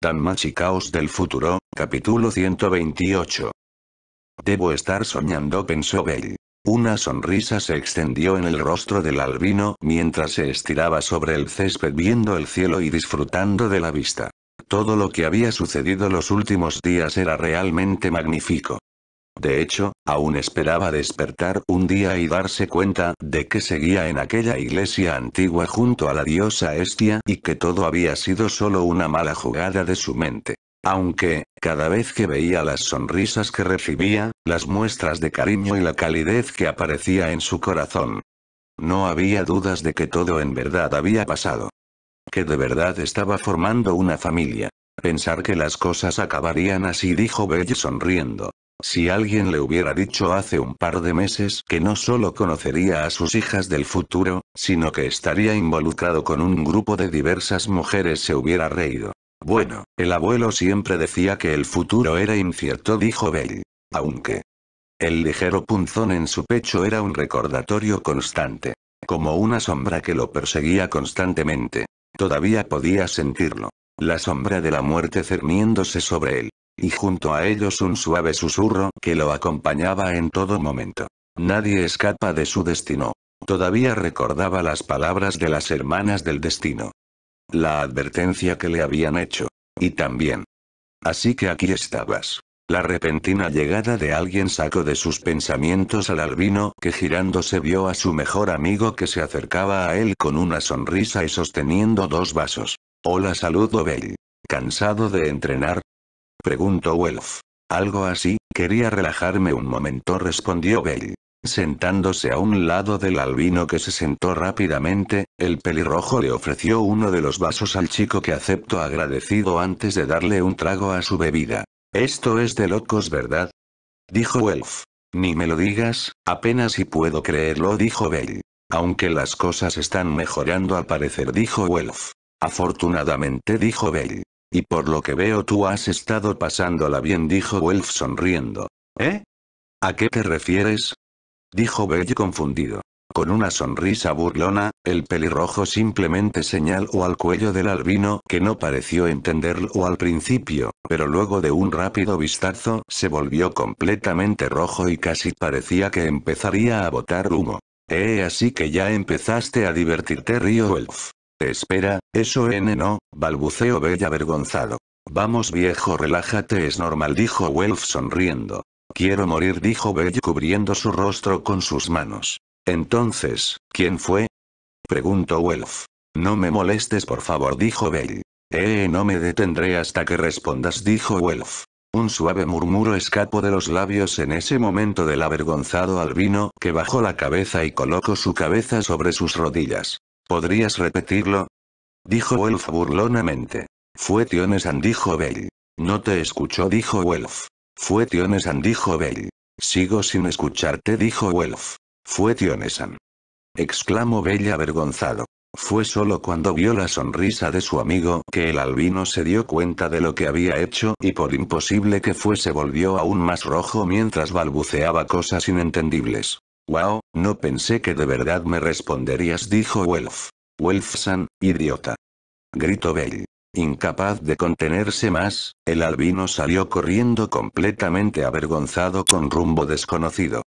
Tan Machicaos del futuro, capítulo 128. Debo estar soñando pensó Bell. Una sonrisa se extendió en el rostro del albino mientras se estiraba sobre el césped viendo el cielo y disfrutando de la vista. Todo lo que había sucedido los últimos días era realmente magnífico. De hecho, aún esperaba despertar un día y darse cuenta de que seguía en aquella iglesia antigua junto a la diosa Estia y que todo había sido solo una mala jugada de su mente. Aunque, cada vez que veía las sonrisas que recibía, las muestras de cariño y la calidez que aparecía en su corazón. No había dudas de que todo en verdad había pasado. Que de verdad estaba formando una familia. Pensar que las cosas acabarían así dijo Belle sonriendo. Si alguien le hubiera dicho hace un par de meses que no solo conocería a sus hijas del futuro, sino que estaría involucrado con un grupo de diversas mujeres se hubiera reído. Bueno, el abuelo siempre decía que el futuro era incierto, dijo Bell. Aunque. El ligero punzón en su pecho era un recordatorio constante. Como una sombra que lo perseguía constantemente. Todavía podía sentirlo. La sombra de la muerte cerniéndose sobre él y junto a ellos un suave susurro que lo acompañaba en todo momento. Nadie escapa de su destino. Todavía recordaba las palabras de las hermanas del destino. La advertencia que le habían hecho. Y también. Así que aquí estabas. La repentina llegada de alguien sacó de sus pensamientos al albino, que girándose vio a su mejor amigo que se acercaba a él con una sonrisa y sosteniendo dos vasos. Hola saludo Bell. ¿Cansado de entrenar? Preguntó Welf. Algo así, quería relajarme un momento respondió Bell. Sentándose a un lado del albino que se sentó rápidamente, el pelirrojo le ofreció uno de los vasos al chico que aceptó agradecido antes de darle un trago a su bebida. Esto es de locos, ¿verdad? Dijo Welf. Ni me lo digas, apenas si puedo creerlo dijo Bell. Aunque las cosas están mejorando al parecer dijo Welf. Afortunadamente dijo Bell. Y por lo que veo tú has estado pasándola bien dijo wolf sonriendo. ¿Eh? ¿A qué te refieres? Dijo Bell confundido. Con una sonrisa burlona, el pelirrojo simplemente señaló al cuello del albino que no pareció entenderlo al principio, pero luego de un rápido vistazo se volvió completamente rojo y casi parecía que empezaría a botar humo. Eh así que ya empezaste a divertirte Río Wolf. Espera, eso N no, balbuceó Bell avergonzado. Vamos viejo, relájate, es normal, dijo Welf sonriendo. Quiero morir, dijo Bell cubriendo su rostro con sus manos. Entonces, ¿quién fue? preguntó Welf. No me molestes, por favor, dijo Bell. Eh, no me detendré hasta que respondas, dijo Welf. Un suave murmuro escapó de los labios en ese momento del avergonzado albino, que bajó la cabeza y colocó su cabeza sobre sus rodillas. ¿Podrías repetirlo? Dijo Wolf burlonamente. Fue Tionesan dijo Bell. No te escuchó dijo Wolf. Fue Tionesan dijo Bell. Sigo sin escucharte dijo Wolf. Fue Tionesan. Exclamó Bell avergonzado. Fue solo cuando vio la sonrisa de su amigo que el albino se dio cuenta de lo que había hecho y por imposible que fuese volvió aún más rojo mientras balbuceaba cosas inentendibles. Wow, no pensé que de verdad me responderías, dijo Welf. Welfsan, idiota. Gritó Bell. Incapaz de contenerse más, el albino salió corriendo completamente avergonzado con rumbo desconocido.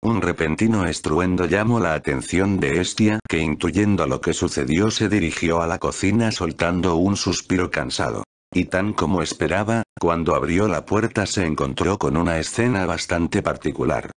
Un repentino estruendo llamó la atención de Estia que intuyendo lo que sucedió se dirigió a la cocina soltando un suspiro cansado. Y tan como esperaba, cuando abrió la puerta se encontró con una escena bastante particular.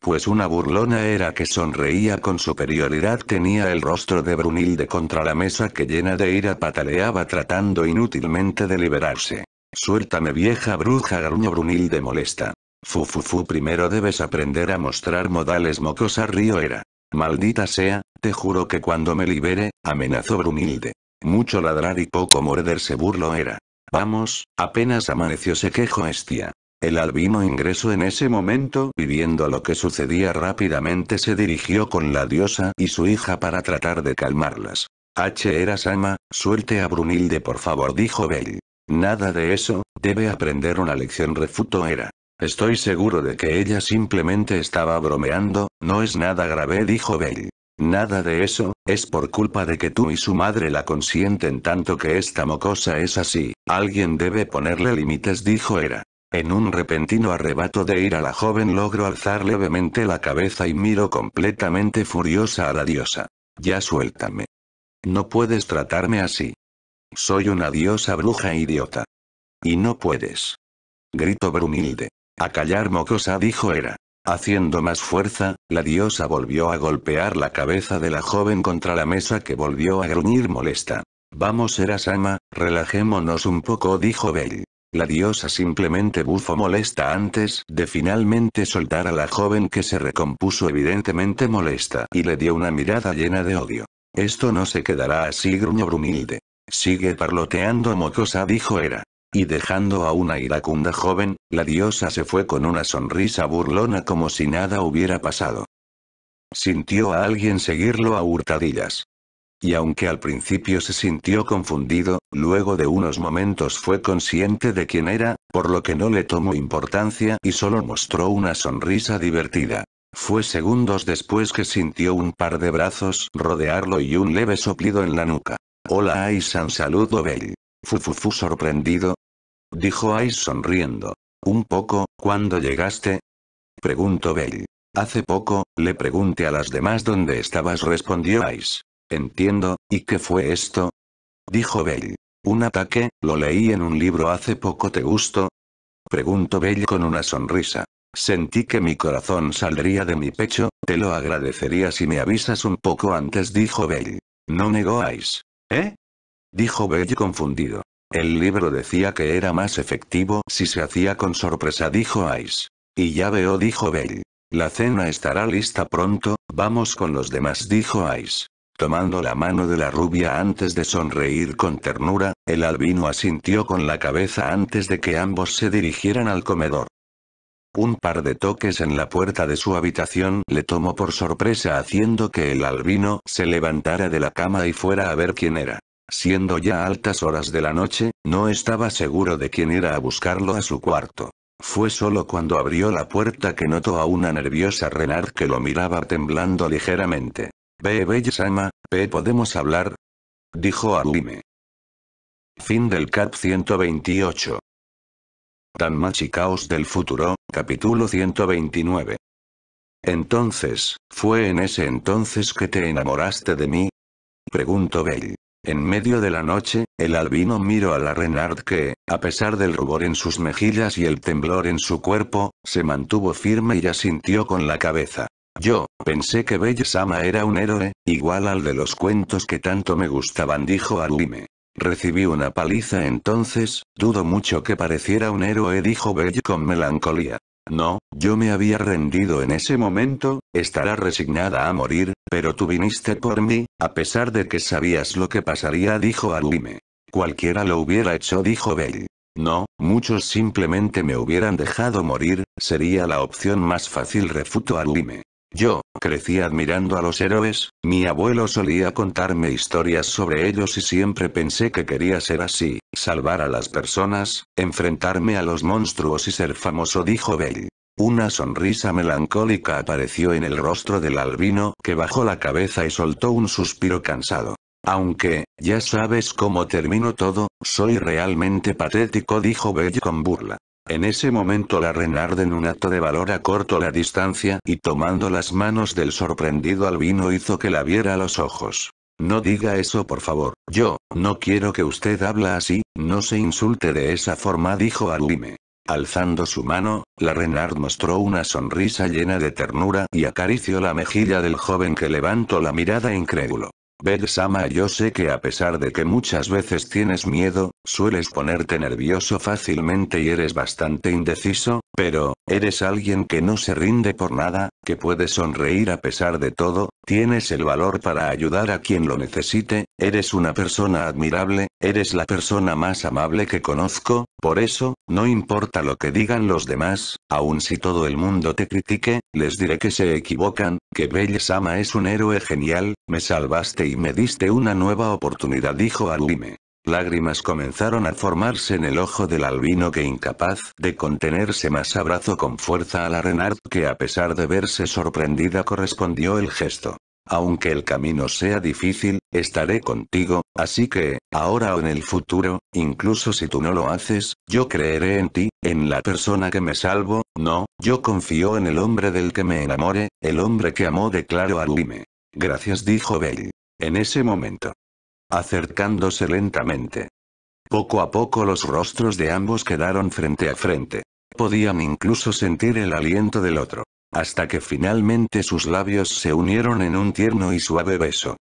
Pues una burlona era que sonreía con superioridad tenía el rostro de Brunilde contra la mesa que llena de ira pataleaba tratando inútilmente de liberarse. Suéltame vieja bruja gruñó Brunilde molesta. Fufufu primero debes aprender a mostrar modales mocosa río era. Maldita sea, te juro que cuando me libere, amenazó Brunilde. Mucho ladrar y poco morderse burlo era. Vamos, apenas amaneció se quejó Estia. El albino ingresó en ese momento y viendo lo que sucedía rápidamente se dirigió con la diosa y su hija para tratar de calmarlas. H. era Sama, suelte a Brunilde por favor dijo Bell. Nada de eso, debe aprender una lección refuto era. Estoy seguro de que ella simplemente estaba bromeando, no es nada grave dijo Bell. Nada de eso, es por culpa de que tú y su madre la consienten tanto que esta mocosa es así, alguien debe ponerle límites dijo Era. En un repentino arrebato de ira la joven logró alzar levemente la cabeza y miro completamente furiosa a la diosa. Ya suéltame. No puedes tratarme así. Soy una diosa bruja idiota. Y no puedes. Grito Brunilde. A callar mocosa dijo era. Haciendo más fuerza, la diosa volvió a golpear la cabeza de la joven contra la mesa que volvió a gruñir molesta. Vamos Hera-sama, relajémonos un poco dijo Bell. La diosa simplemente bufó molesta antes de finalmente soltar a la joven que se recompuso evidentemente molesta y le dio una mirada llena de odio. Esto no se quedará así gruñó Brumilde. Sigue parloteando mocosa dijo Era, Y dejando a una iracunda joven, la diosa se fue con una sonrisa burlona como si nada hubiera pasado. Sintió a alguien seguirlo a hurtadillas. Y aunque al principio se sintió confundido, luego de unos momentos fue consciente de quién era, por lo que no le tomó importancia y solo mostró una sonrisa divertida. Fue segundos después que sintió un par de brazos rodearlo y un leve soplido en la nuca. Hola Aisan saludo Bell. Fufufu sorprendido. Dijo Ais sonriendo. Un poco, ¿cuándo llegaste? Preguntó Bell. Hace poco, le pregunté a las demás dónde estabas respondió Ais. Entiendo, ¿y qué fue esto? Dijo Bell. Un ataque, lo leí en un libro hace poco, ¿te gustó? Preguntó Bell con una sonrisa. Sentí que mi corazón saldría de mi pecho, te lo agradecería si me avisas un poco antes, dijo Bell. No Ice? ¿Eh? Dijo Bell confundido. El libro decía que era más efectivo si se hacía con sorpresa, dijo Ice. Y ya veo, dijo Bell. La cena estará lista pronto, vamos con los demás, dijo Ice. Tomando la mano de la rubia antes de sonreír con ternura, el albino asintió con la cabeza antes de que ambos se dirigieran al comedor. Un par de toques en la puerta de su habitación le tomó por sorpresa haciendo que el albino se levantara de la cama y fuera a ver quién era. Siendo ya altas horas de la noche, no estaba seguro de quién era a buscarlo a su cuarto. Fue solo cuando abrió la puerta que notó a una nerviosa Renard que lo miraba temblando ligeramente. Ve, sama podemos hablar? Dijo Aguime. Fin del CAP 128. Tan Caos del Futuro, capítulo 129. Entonces, ¿fue en ese entonces que te enamoraste de mí? Preguntó Bell. En medio de la noche, el albino miró a la Renard que, a pesar del rubor en sus mejillas y el temblor en su cuerpo, se mantuvo firme y asintió con la cabeza. Yo, pensé que Sama era un héroe, igual al de los cuentos que tanto me gustaban dijo Aluime. Recibí una paliza entonces, dudo mucho que pareciera un héroe dijo Bell con melancolía. No, yo me había rendido en ese momento, estará resignada a morir, pero tú viniste por mí, a pesar de que sabías lo que pasaría dijo Aluime. Cualquiera lo hubiera hecho dijo Bell. No, muchos simplemente me hubieran dejado morir, sería la opción más fácil refuto Aluime. Yo, crecí admirando a los héroes, mi abuelo solía contarme historias sobre ellos y siempre pensé que quería ser así, salvar a las personas, enfrentarme a los monstruos y ser famoso dijo Bell. Una sonrisa melancólica apareció en el rostro del albino que bajó la cabeza y soltó un suspiro cansado. Aunque, ya sabes cómo termino todo, soy realmente patético dijo Bell con burla. En ese momento la Renard en un acto de valor acortó la distancia y tomando las manos del sorprendido albino hizo que la viera a los ojos. No diga eso por favor, yo, no quiero que usted habla así, no se insulte de esa forma dijo Aluime. Alzando su mano, la Renard mostró una sonrisa llena de ternura y acarició la mejilla del joven que levantó la mirada incrédulo. Bedsama yo sé que a pesar de que muchas veces tienes miedo, sueles ponerte nervioso fácilmente y eres bastante indeciso, pero, eres alguien que no se rinde por nada, que puede sonreír a pesar de todo, tienes el valor para ayudar a quien lo necesite, eres una persona admirable, eres la persona más amable que conozco, por eso, no importa lo que digan los demás, aun si todo el mundo te critique, les diré que se equivocan, que Sama es un héroe genial, me salvaste y me diste una nueva oportunidad dijo Alime. Lágrimas comenzaron a formarse en el ojo del albino que incapaz de contenerse más abrazó con fuerza a la Renard que a pesar de verse sorprendida correspondió el gesto. Aunque el camino sea difícil, estaré contigo, así que, ahora o en el futuro, incluso si tú no lo haces, yo creeré en ti, en la persona que me salvo, no, yo confío en el hombre del que me enamore, el hombre que amó declaró a Luime. Gracias dijo Bell. En ese momento, acercándose lentamente. Poco a poco los rostros de ambos quedaron frente a frente. Podían incluso sentir el aliento del otro, hasta que finalmente sus labios se unieron en un tierno y suave beso.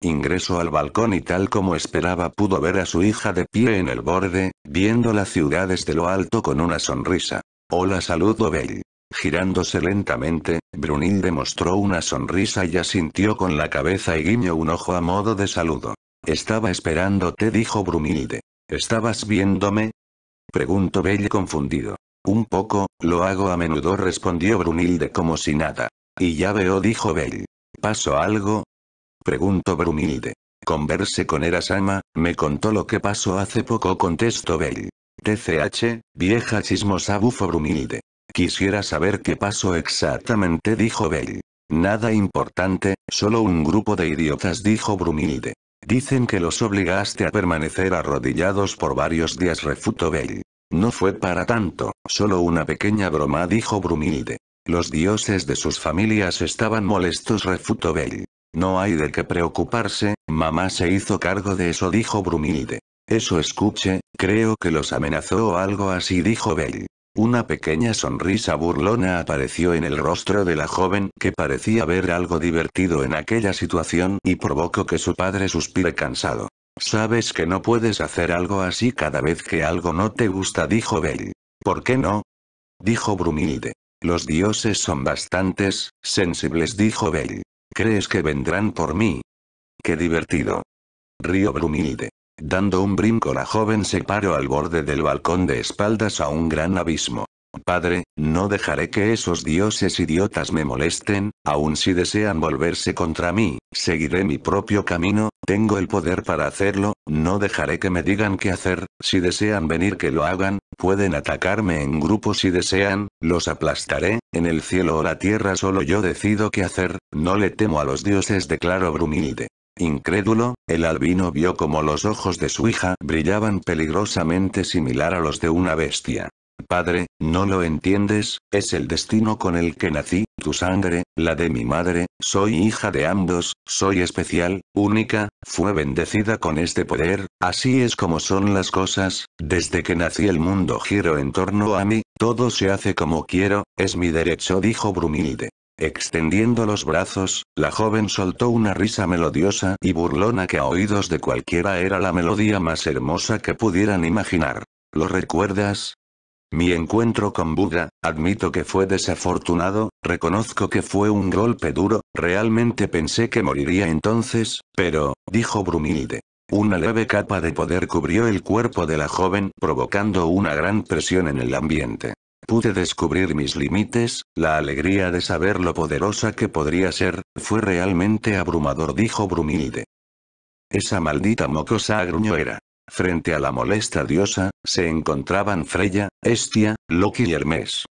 Ingresó al balcón y tal como esperaba pudo ver a su hija de pie en el borde, viendo la ciudad desde lo alto con una sonrisa. Hola saludo Bell. Girándose lentamente, Brunilde mostró una sonrisa y asintió con la cabeza y guiñó un ojo a modo de saludo. Estaba esperándote dijo Brunilde. ¿Estabas viéndome? Preguntó Belle confundido. Un poco, lo hago a menudo respondió Brunilde como si nada. Y ya veo dijo Belle. ¿Pasó algo? Preguntó Brunilde. Converse con Erasama, me contó lo que pasó hace poco contestó Bell. TCH, vieja chismosa bufo Brunilde. Quisiera saber qué pasó exactamente dijo Bell. Nada importante, solo un grupo de idiotas dijo Brumilde. Dicen que los obligaste a permanecer arrodillados por varios días refutó Bell. No fue para tanto, solo una pequeña broma dijo Brumilde. Los dioses de sus familias estaban molestos refutó Bell. No hay de qué preocuparse, mamá se hizo cargo de eso dijo Brumilde. Eso escuche, creo que los amenazó o algo así dijo Bell. Una pequeña sonrisa burlona apareció en el rostro de la joven que parecía ver algo divertido en aquella situación y provocó que su padre suspire cansado. Sabes que no puedes hacer algo así cada vez que algo no te gusta dijo Bell. ¿Por qué no? Dijo Brumilde. Los dioses son bastantes, sensibles dijo Bell. ¿Crees que vendrán por mí? Qué divertido. Río Brumilde. Dando un brinco la joven se paró al borde del balcón de espaldas a un gran abismo. Padre, no dejaré que esos dioses idiotas me molesten, aun si desean volverse contra mí, seguiré mi propio camino, tengo el poder para hacerlo, no dejaré que me digan qué hacer, si desean venir que lo hagan, pueden atacarme en grupo si desean, los aplastaré, en el cielo o la tierra solo yo decido qué hacer, no le temo a los dioses declaro Brumilde. Incrédulo, el albino vio como los ojos de su hija brillaban peligrosamente similar a los de una bestia. Padre, ¿no lo entiendes? Es el destino con el que nací, tu sangre, la de mi madre, soy hija de ambos, soy especial, única, fue bendecida con este poder, así es como son las cosas, desde que nací el mundo giro en torno a mí, todo se hace como quiero, es mi derecho dijo Brumilde. Extendiendo los brazos, la joven soltó una risa melodiosa y burlona que a oídos de cualquiera era la melodía más hermosa que pudieran imaginar. ¿Lo recuerdas? Mi encuentro con Buda, admito que fue desafortunado, reconozco que fue un golpe duro, realmente pensé que moriría entonces, pero, dijo Brumilde. Una leve capa de poder cubrió el cuerpo de la joven provocando una gran presión en el ambiente. Pude descubrir mis límites, la alegría de saber lo poderosa que podría ser, fue realmente abrumador dijo Brumilde. Esa maldita mocosa era. Frente a la molesta diosa, se encontraban Freya, Estia, Loki y Hermes.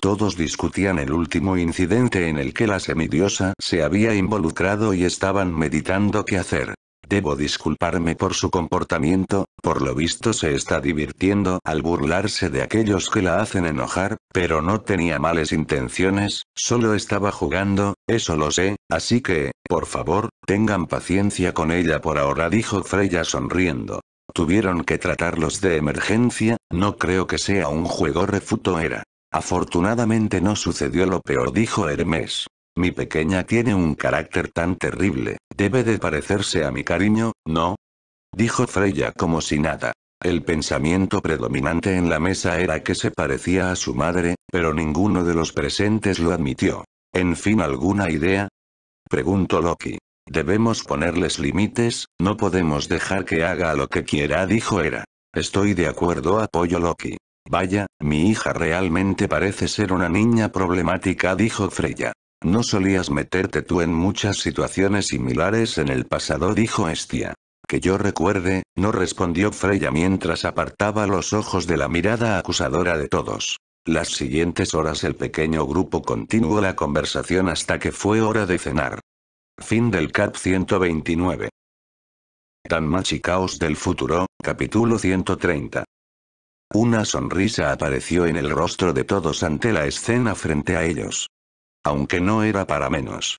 Todos discutían el último incidente en el que la semidiosa se había involucrado y estaban meditando qué hacer. Debo disculparme por su comportamiento, por lo visto se está divirtiendo al burlarse de aquellos que la hacen enojar, pero no tenía malas intenciones, solo estaba jugando, eso lo sé, así que, por favor, tengan paciencia con ella por ahora dijo Freya sonriendo. Tuvieron que tratarlos de emergencia, no creo que sea un juego refuto era. Afortunadamente no sucedió lo peor dijo Hermes. Mi pequeña tiene un carácter tan terrible, debe de parecerse a mi cariño, ¿no? Dijo Freya como si nada. El pensamiento predominante en la mesa era que se parecía a su madre, pero ninguno de los presentes lo admitió. En fin, ¿alguna idea? Preguntó Loki. Debemos ponerles límites, no podemos dejar que haga lo que quiera, dijo Era. Estoy de acuerdo, apoyo Loki. Vaya, mi hija realmente parece ser una niña problemática, dijo Freya. No solías meterte tú en muchas situaciones similares en el pasado, dijo Estia. Que yo recuerde, no respondió Freya mientras apartaba los ojos de la mirada acusadora de todos. Las siguientes horas el pequeño grupo continuó la conversación hasta que fue hora de cenar. Fin del CAP 129. Tan machicaos del futuro, capítulo 130. Una sonrisa apareció en el rostro de todos ante la escena frente a ellos. Aunque no era para menos.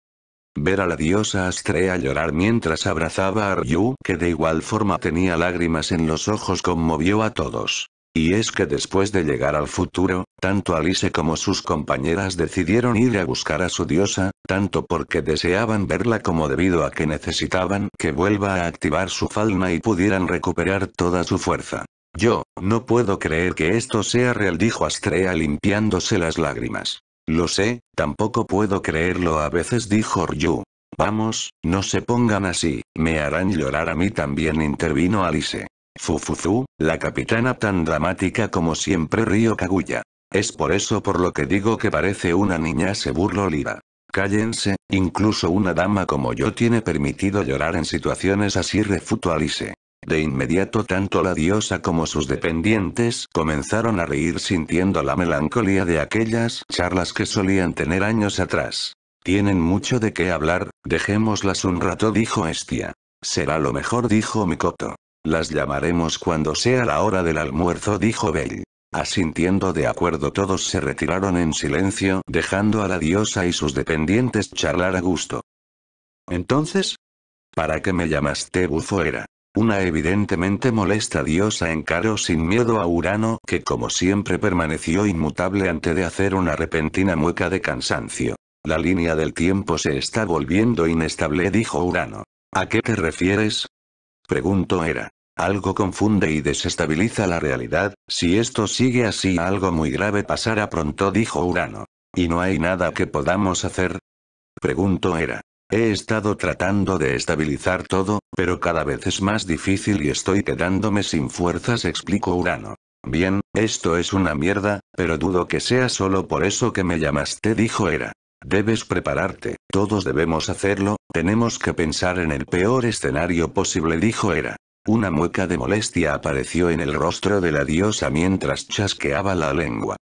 Ver a la diosa Astrea llorar mientras abrazaba a Ryu, que de igual forma tenía lágrimas en los ojos, conmovió a todos. Y es que después de llegar al futuro, tanto Alice como sus compañeras decidieron ir a buscar a su diosa, tanto porque deseaban verla como debido a que necesitaban que vuelva a activar su falna y pudieran recuperar toda su fuerza. Yo, no puedo creer que esto sea real dijo Astrea limpiándose las lágrimas. Lo sé, tampoco puedo creerlo a veces dijo Ryu. Vamos, no se pongan así, me harán llorar a mí también intervino Alice. Fufuzu, la capitana tan dramática como siempre Río Kaguya. Es por eso por lo que digo que parece una niña se burló Lira. Cállense, incluso una dama como yo tiene permitido llorar en situaciones así refutó Alice. De inmediato tanto la diosa como sus dependientes comenzaron a reír sintiendo la melancolía de aquellas charlas que solían tener años atrás. Tienen mucho de qué hablar, dejémoslas un rato dijo Estia. Será lo mejor dijo Mikoto. Las llamaremos cuando sea la hora del almuerzo dijo Bell. Asintiendo de acuerdo todos se retiraron en silencio dejando a la diosa y sus dependientes charlar a gusto. Entonces, ¿para qué me llamaste bufo era? evidentemente molesta diosa encaró sin miedo a Urano que como siempre permaneció inmutable antes de hacer una repentina mueca de cansancio. La línea del tiempo se está volviendo inestable dijo Urano. ¿A qué te refieres? Preguntó era Algo confunde y desestabiliza la realidad, si esto sigue así algo muy grave pasará pronto dijo Urano. ¿Y no hay nada que podamos hacer? Preguntó era He estado tratando de estabilizar todo, pero cada vez es más difícil y estoy quedándome sin fuerzas, explicó Urano. Bien, esto es una mierda, pero dudo que sea solo por eso que me llamaste, dijo Era. Debes prepararte, todos debemos hacerlo, tenemos que pensar en el peor escenario posible, dijo Era. Una mueca de molestia apareció en el rostro de la diosa mientras chasqueaba la lengua.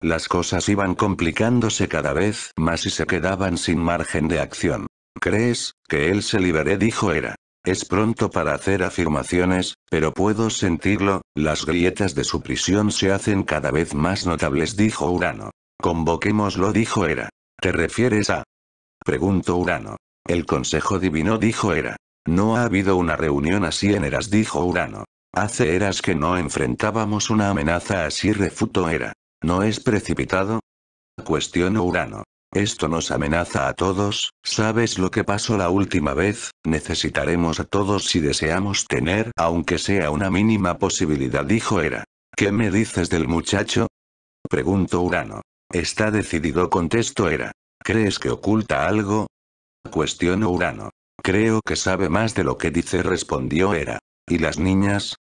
Las cosas iban complicándose cada vez más y se quedaban sin margen de acción. ¿Crees que él se liberé? dijo era Es pronto para hacer afirmaciones, pero puedo sentirlo, las grietas de su prisión se hacen cada vez más notables dijo Urano. Convoquémoslo dijo era ¿Te refieres a? Preguntó Urano. El consejo divino dijo era No ha habido una reunión así en Eras dijo Urano. Hace eras que no enfrentábamos una amenaza así refuto era ¿No es precipitado? Cuestionó Urano. Esto nos amenaza a todos, ¿sabes lo que pasó la última vez? Necesitaremos a todos si deseamos tener, aunque sea una mínima posibilidad dijo Era. ¿Qué me dices del muchacho? Preguntó Urano. Está decidido contestó Era. ¿Crees que oculta algo? Cuestionó Urano. Creo que sabe más de lo que dice respondió Era. ¿Y las niñas?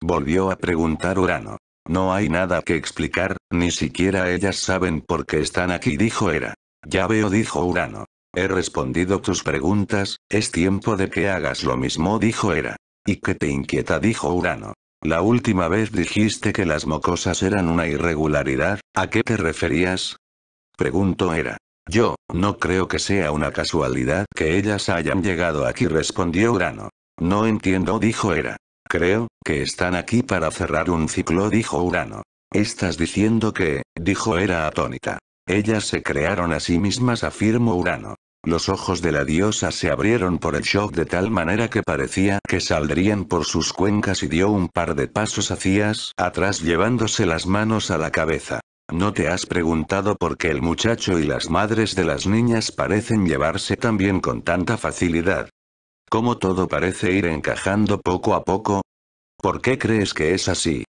Volvió a preguntar Urano. No hay nada que explicar, ni siquiera ellas saben por qué están aquí dijo Era. Ya veo dijo Urano. He respondido tus preguntas, es tiempo de que hagas lo mismo dijo Era. ¿Y qué te inquieta dijo Urano? La última vez dijiste que las mocosas eran una irregularidad, ¿a qué te referías? Preguntó Era. Yo, no creo que sea una casualidad que ellas hayan llegado aquí respondió Urano. No entiendo dijo Era. Creo, que están aquí para cerrar un ciclo dijo Urano. Estás diciendo que, dijo Era atónita. Ellas se crearon a sí mismas, afirmó Urano. Los ojos de la diosa se abrieron por el shock de tal manera que parecía que saldrían por sus cuencas y dio un par de pasos hacia atrás llevándose las manos a la cabeza. ¿No te has preguntado por qué el muchacho y las madres de las niñas parecen llevarse también con tanta facilidad? ¿Cómo todo parece ir encajando poco a poco? ¿Por qué crees que es así?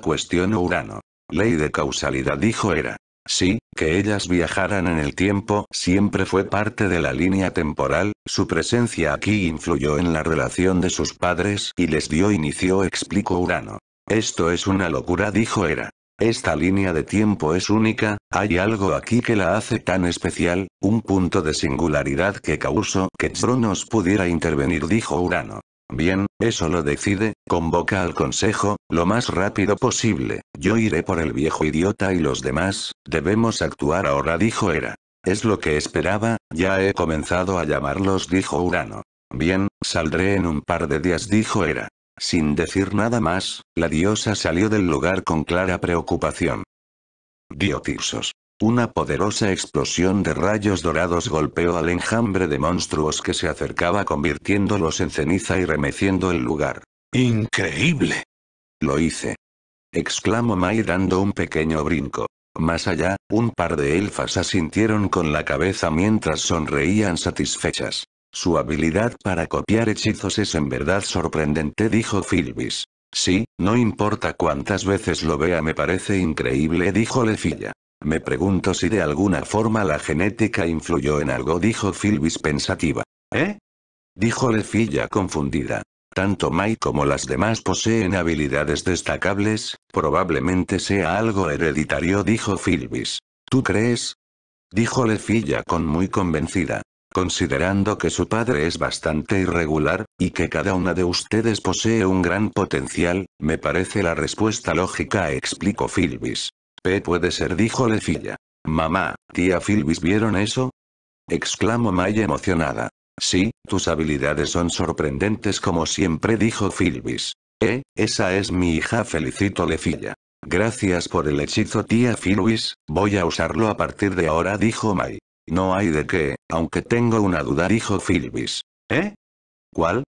Cuestionó Urano. Ley de causalidad dijo era. Sí, que ellas viajaran en el tiempo siempre fue parte de la línea temporal, su presencia aquí influyó en la relación de sus padres y les dio inicio explicó Urano. Esto es una locura dijo Era. Esta línea de tiempo es única, hay algo aquí que la hace tan especial, un punto de singularidad que causó que Cronos pudiera intervenir dijo Urano. Bien, eso lo decide, convoca al consejo, lo más rápido posible, yo iré por el viejo idiota y los demás, debemos actuar ahora dijo Hera. Es lo que esperaba, ya he comenzado a llamarlos dijo Urano. Bien, saldré en un par de días dijo Hera. Sin decir nada más, la diosa salió del lugar con clara preocupación. Diotirsos. Una poderosa explosión de rayos dorados golpeó al enjambre de monstruos que se acercaba convirtiéndolos en ceniza y remeciendo el lugar. ¡Increíble! Lo hice. Exclamó Mai dando un pequeño brinco. Más allá, un par de elfas asintieron con la cabeza mientras sonreían satisfechas. Su habilidad para copiar hechizos es en verdad sorprendente, dijo Filbis. Sí, no importa cuántas veces lo vea, me parece increíble, dijo Lefilla. Me pregunto si de alguna forma la genética influyó en algo, dijo Philbis pensativa. ¿Eh? Dijo Lefilla confundida. Tanto Mai como las demás poseen habilidades destacables, probablemente sea algo hereditario, dijo Philbis. ¿Tú crees? Dijo Lefilla con muy convencida. Considerando que su padre es bastante irregular, y que cada una de ustedes posee un gran potencial, me parece la respuesta lógica, explicó Philbis. P puede ser dijo Lefilla. Mamá, tía Philbis ¿vieron eso? exclamó May emocionada. Sí, tus habilidades son sorprendentes como siempre dijo Philbis. Eh, esa es mi hija felicito Lefilla. Gracias por el hechizo tía Philbis, voy a usarlo a partir de ahora dijo May. No hay de qué, aunque tengo una duda dijo Philbis. ¿Eh? ¿Cuál?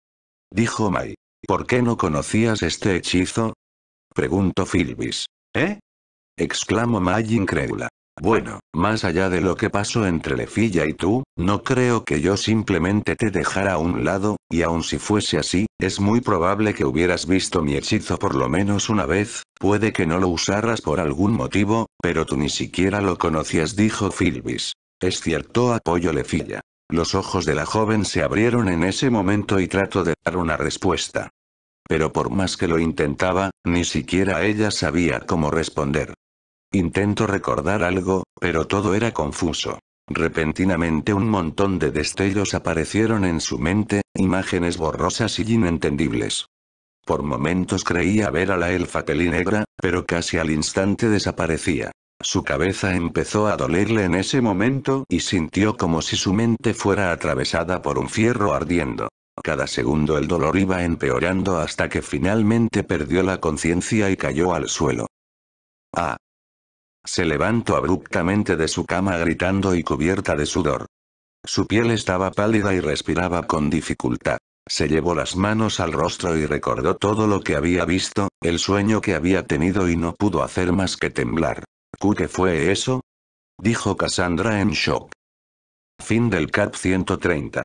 dijo May. ¿Por qué no conocías este hechizo? preguntó Philbis. ¿Eh? exclamó May incrédula. Bueno, más allá de lo que pasó entre Lefilla y tú, no creo que yo simplemente te dejara a un lado, y aun si fuese así, es muy probable que hubieras visto mi hechizo por lo menos una vez, puede que no lo usaras por algún motivo, pero tú ni siquiera lo conocías dijo Filbis. Es cierto apoyo Lefilla. Los ojos de la joven se abrieron en ese momento y trató de dar una respuesta. Pero por más que lo intentaba, ni siquiera ella sabía cómo responder. Intento recordar algo, pero todo era confuso. Repentinamente un montón de destellos aparecieron en su mente, imágenes borrosas y inentendibles. Por momentos creía ver a la elfa pelinegra, pero casi al instante desaparecía. Su cabeza empezó a dolerle en ese momento y sintió como si su mente fuera atravesada por un fierro ardiendo. Cada segundo el dolor iba empeorando hasta que finalmente perdió la conciencia y cayó al suelo. Ah, se levantó abruptamente de su cama gritando y cubierta de sudor. Su piel estaba pálida y respiraba con dificultad. Se llevó las manos al rostro y recordó todo lo que había visto, el sueño que había tenido y no pudo hacer más que temblar. qué fue eso? Dijo Cassandra en shock. Fin del CAP 130.